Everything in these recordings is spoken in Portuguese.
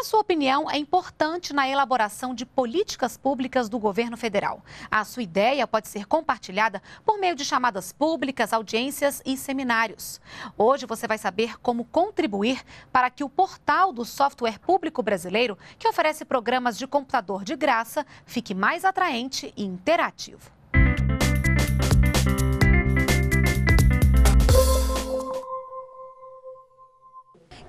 A sua opinião é importante na elaboração de políticas públicas do governo federal. A sua ideia pode ser compartilhada por meio de chamadas públicas, audiências e seminários. Hoje você vai saber como contribuir para que o portal do software público brasileiro, que oferece programas de computador de graça, fique mais atraente e interativo.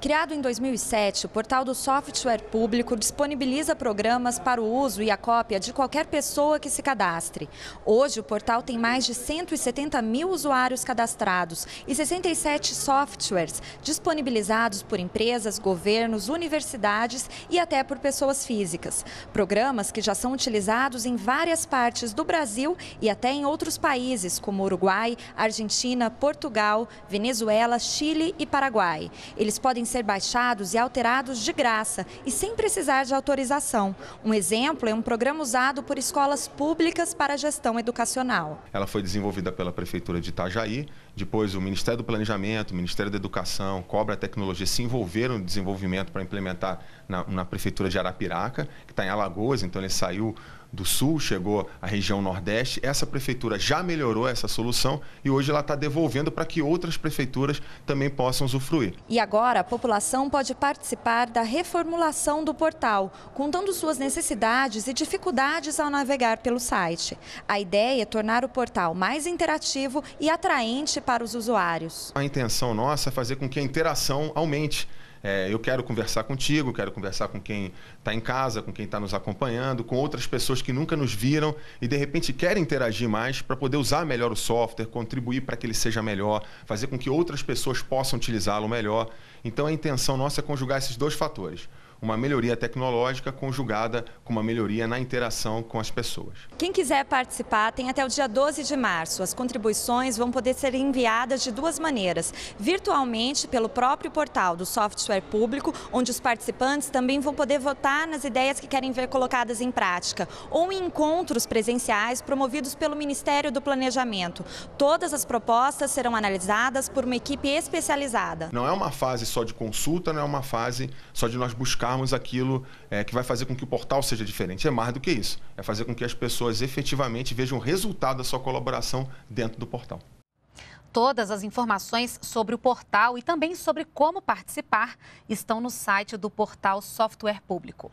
Criado em 2007, o portal do software público disponibiliza programas para o uso e a cópia de qualquer pessoa que se cadastre. Hoje, o portal tem mais de 170 mil usuários cadastrados e 67 softwares disponibilizados por empresas, governos, universidades e até por pessoas físicas. Programas que já são utilizados em várias partes do Brasil e até em outros países, como Uruguai, Argentina, Portugal, Venezuela, Chile e Paraguai. Eles podem ser baixados e alterados de graça e sem precisar de autorização. Um exemplo é um programa usado por escolas públicas para gestão educacional. Ela foi desenvolvida pela Prefeitura de Itajaí, depois o Ministério do Planejamento, o Ministério da Educação, Cobra Tecnologia se envolveram no desenvolvimento para implementar na, na Prefeitura de Arapiraca, que está em Alagoas, então ele saiu do Sul, chegou à região Nordeste. Essa prefeitura já melhorou essa solução e hoje ela está devolvendo para que outras prefeituras também possam usufruir. E agora a população pode participar da reformulação do portal, contando suas necessidades e dificuldades ao navegar pelo site. A ideia é tornar o portal mais interativo e atraente para os usuários. A intenção nossa é fazer com que a interação aumente é, eu quero conversar contigo, quero conversar com quem está em casa, com quem está nos acompanhando, com outras pessoas que nunca nos viram e de repente querem interagir mais para poder usar melhor o software, contribuir para que ele seja melhor, fazer com que outras pessoas possam utilizá-lo melhor. Então a intenção nossa é conjugar esses dois fatores uma melhoria tecnológica conjugada com uma melhoria na interação com as pessoas. Quem quiser participar tem até o dia 12 de março. As contribuições vão poder ser enviadas de duas maneiras: virtualmente pelo próprio portal do software público, onde os participantes também vão poder votar nas ideias que querem ver colocadas em prática, ou em encontros presenciais promovidos pelo Ministério do Planejamento. Todas as propostas serão analisadas por uma equipe especializada. Não é uma fase só de consulta, não é uma fase só de nós buscar buscarmos aquilo é, que vai fazer com que o portal seja diferente. É mais do que isso. É fazer com que as pessoas efetivamente vejam o resultado da sua colaboração dentro do portal. Todas as informações sobre o portal e também sobre como participar estão no site do portal Software Público.